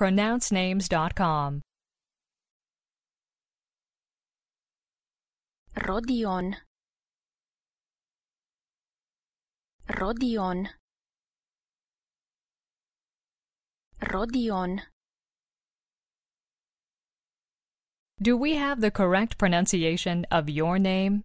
pronouncenames.com. Rodion. Rodion. Rodion. Do we have the correct pronunciation of your name?